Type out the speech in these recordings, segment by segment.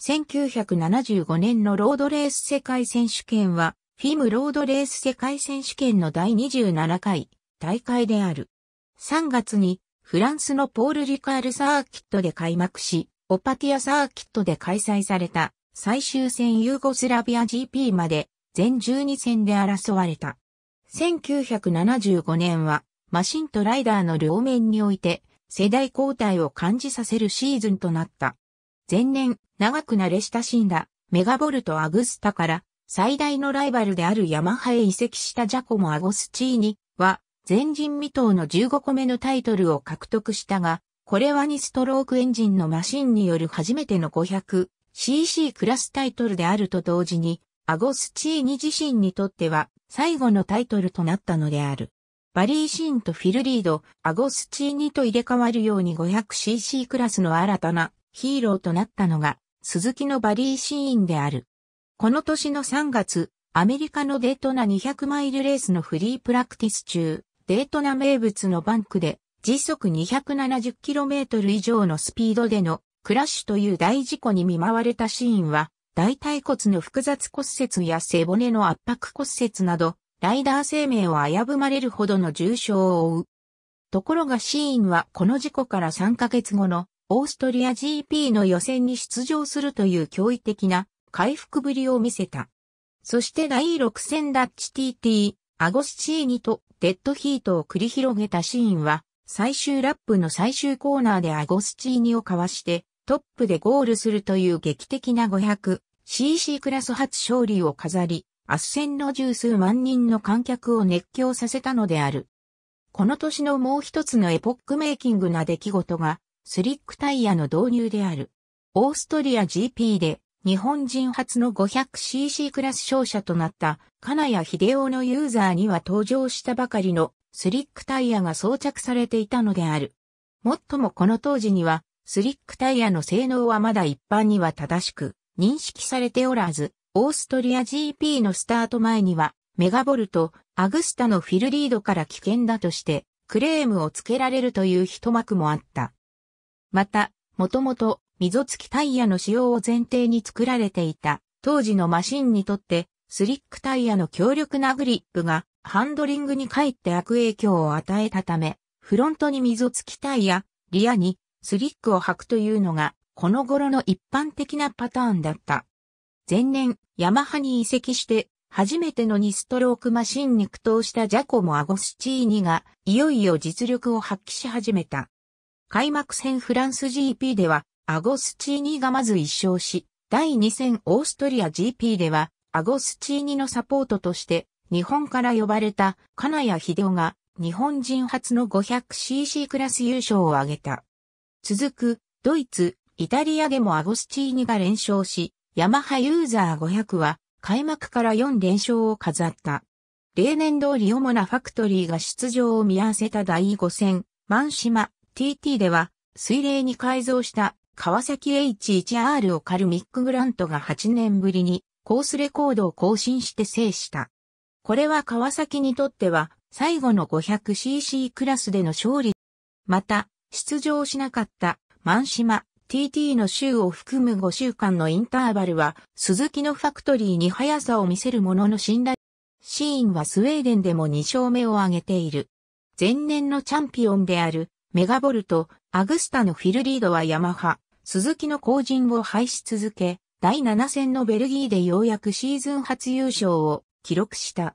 1975年のロードレース世界選手権は、フィムロードレース世界選手権の第27回大会である。3月にフランスのポール・リカールサーキットで開幕し、オパティアサーキットで開催された最終戦ユーゴスラビア GP まで全12戦で争われた。1975年はマシンとライダーの両面において世代交代を感じさせるシーズンとなった。前年、長く慣れ親しんだメガボルト・アグスタから最大のライバルであるヤマハへ移籍したジャコモ・アゴスチーニは前人未到の15個目のタイトルを獲得したが、これは2ストロークエンジンのマシンによる初めての 500cc クラスタイトルであると同時に、アゴスチーニ自身にとっては最後のタイトルとなったのである。バリー・シーンとフィル・リード、アゴスチーニと入れ替わるように 500cc クラスの新たなヒーローとなったのが、鈴木のバリーシーンである。この年の3月、アメリカのデートナ200マイルレースのフリープラクティス中、デートナ名物のバンクで、時速 270km 以上のスピードでのクラッシュという大事故に見舞われたシーンは、大腿骨の複雑骨折や背骨の圧迫骨折など、ライダー生命を危ぶまれるほどの重傷を負う。ところがシーンはこの事故から3ヶ月後のオーストリア GP の予選に出場するという驚異的な回復ぶりを見せた。そして第6戦ダッチ TT、アゴスチーニとデッドヒートを繰り広げたシーンは、最終ラップの最終コーナーでアゴスチーニをかわして、トップでゴールするという劇的な 500cc クラス初勝利を飾り、圧戦の十数万人の観客を熱狂させたのである。この年のもう一つのエポックメイキングな出来事がスリックタイヤの導入である。オーストリア GP で日本人初の 500cc クラス勝者となった金谷秀夫のユーザーには登場したばかりのスリックタイヤが装着されていたのである。もっともこの当時にはスリックタイヤの性能はまだ一般には正しく認識されておらず、オーストリア GP のスタート前にはメガボルト、アグスタのフィルリードから危険だとしてクレームをつけられるという一幕もあった。また、もともと溝付きタイヤの使用を前提に作られていた当時のマシンにとってスリックタイヤの強力なグリップがハンドリングにかえって悪影響を与えたため、フロントに溝付きタイヤ、リアにスリックを履くというのがこの頃の一般的なパターンだった。前年、ヤマハに移籍して初めての2ストロークマシンに苦闘したジャコモ・アゴスチーニが、いよいよ実力を発揮し始めた。開幕戦フランス GP では、アゴスチーニがまず1勝し、第2戦オーストリア GP では、アゴスチーニのサポートとして、日本から呼ばれた金谷秀夫が、日本人初の 500cc クラス優勝を挙げた。続く、ドイツ、イタリアでもアゴスチーニが連勝し、ヤマハユーザー500は、開幕から4連勝を飾った。例年通り主なファクトリーが出場を見合わせた第5戦、マンシマ、TT では、水冷に改造した川崎 H1R をカるミック・グラントが8年ぶりにコースレコードを更新して制した。これは川崎にとっては最後の 500cc クラスでの勝利。また、出場しなかった万島 TT の週を含む5週間のインターバルは、鈴木のファクトリーに速さを見せるものの信頼。シーンはスウェーデンでも2勝目を挙げている。前年のチャンピオンであるメガボルト、アグスタのフィルリードはヤマハ、鈴木の後陣を廃し続け、第7戦のベルギーでようやくシーズン初優勝を記録した。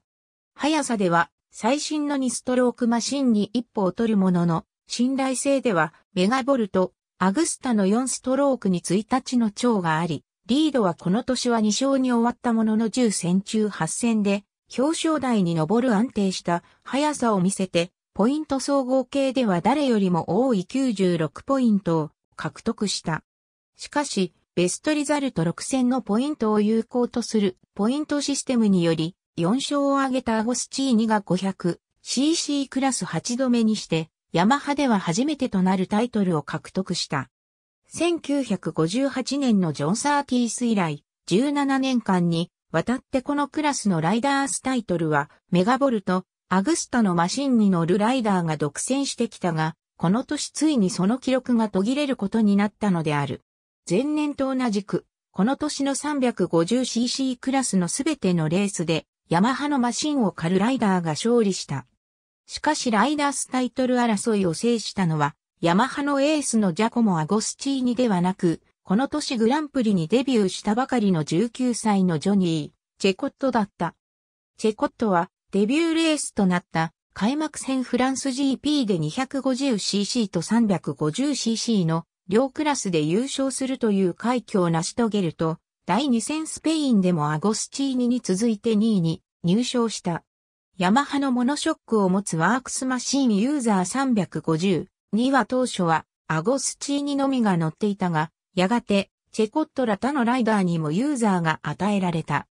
速さでは最新の2ストロークマシンに一歩を取るものの、信頼性ではメガボルト、アグスタの4ストロークに1日の長があり、リードはこの年は2勝に終わったものの10戦中8戦で、表彰台に上る安定した速さを見せて、ポイント総合系では誰よりも多い96ポイントを獲得した。しかし、ベストリザルト6戦のポイントを有効とするポイントシステムにより、4勝を挙げたアゴスチーニが 500cc クラス8度目にして、ヤマハでは初めてとなるタイトルを獲得した。1958年のジョン・サーティース以来、17年間に渡ってこのクラスのライダースタイトルはメガボルト、アグスタのマシンに乗るライダーが独占してきたが、この年ついにその記録が途切れることになったのである。前年と同じく、この年の 350cc クラスのすべてのレースで、ヤマハのマシンを狩るライダーが勝利した。しかしライダースタイトル争いを制したのは、ヤマハのエースのジャコモ・アゴスチーニではなく、この年グランプリにデビューしたばかりの19歳のジョニー、チェコットだった。チェコットは、デビューレースとなった開幕戦フランス GP で 250cc と 350cc の両クラスで優勝するという快挙を成し遂げると、第2戦スペインでもアゴスチーニに続いて2位に入賞した。ヤマハのモノショックを持つワークスマシンユーザー350には当初はアゴスチーニのみが乗っていたが、やがてチェコットラ他のライダーにもユーザーが与えられた。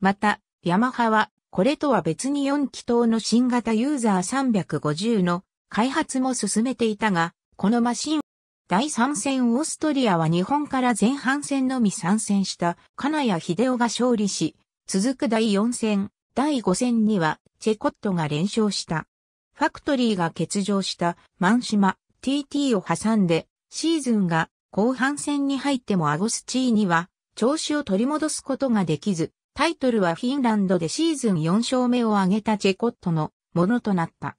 また、ヤマハはこれとは別に4気筒の新型ユーザー350の開発も進めていたが、このマシン、第3戦オーストリアは日本から前半戦のみ参戦した金谷秀夫が勝利し、続く第4戦、第5戦にはチェコットが連勝した。ファクトリーが欠場したマンシマ TT を挟んで、シーズンが後半戦に入ってもアゴスチーには調子を取り戻すことができず、タイトルはフィンランドでシーズン4勝目を挙げたチェコットのものとなった。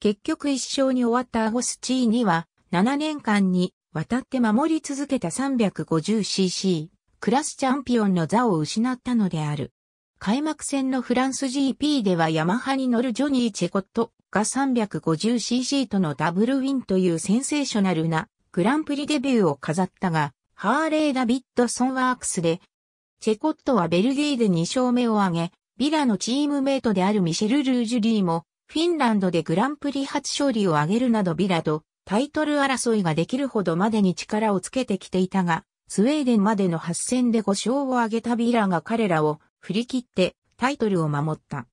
結局1勝に終わったアホスチーには7年間に渡って守り続けた 350cc クラスチャンピオンの座を失ったのである。開幕戦のフランス GP ではヤマハに乗るジョニー・チェコットが 350cc とのダブルウィンというセンセーショナルなグランプリデビューを飾ったが、ハーレー・ダビッドソンワークスでチェコットはベルギーで2勝目を挙げ、ビラのチームメイトであるミシェル・ルージュリーも、フィンランドでグランプリ初勝利を挙げるなどビラとタイトル争いができるほどまでに力をつけてきていたが、スウェーデンまでの8戦で5勝を挙げたビラが彼らを振り切ってタイトルを守った。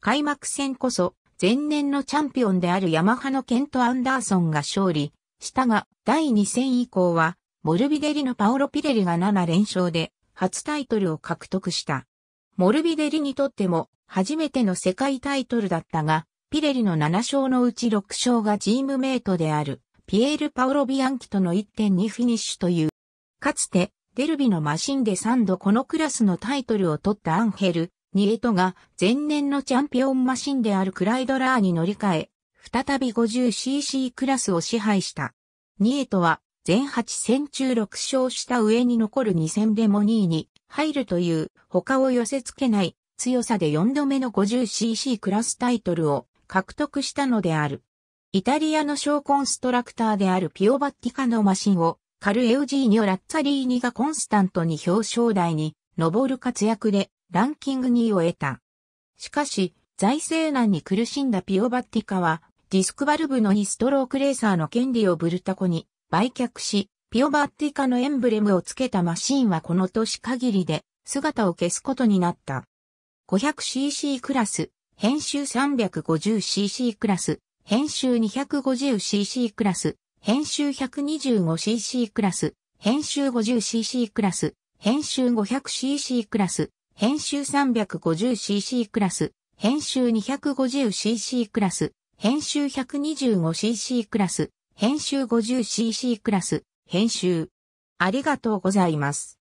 開幕戦こそ前年のチャンピオンであるヤマハのケント・アンダーソンが勝利したが、第2戦以降はモルビデリのパオロ・ピレリが7連勝で初タイトルを獲得した。モルビデリにとっても初めての世界タイトルだったが、ピレリの7勝のうち6勝がチームメイトであるピエール・パオロ・ビアンキとの1.2フィニッシュという。かつてデルビのマシンで3度このクラスのタイトルを取ったアンヘル、ニエトが前年のチャンピオンマシンであるクライドラーに乗り換え、再び 50cc クラスを支配した。ニエトは全8戦中6勝した上に残る2戦でも2位に入るという他を寄せ付けない強さで4度目の 50cc クラスタイトルを獲得したのである。イタリアの小コンストラクターであるピオバッティカのマシンをカルエウジーニョ・ラッツァリーニがコンスタントに表彰台に上る活躍でランキング2位を得た。しかし、財政難に苦しんだピオバッティカはディスクバルブの2ストロークレーサーの権利をブルタコに売却し、ピオバッティカのエンブレムをつけたマシンはこの年限りで姿を消すことになった。500cc クラス、編集 350cc クラス、編集 250cc クラス、編集 125cc クラス、編集 50cc クラス、編集 500cc クラス、編集 350cc クラス、編集 250cc クラス、編集 125cc クラス、編集 50cc クラス、編集。ありがとうございます。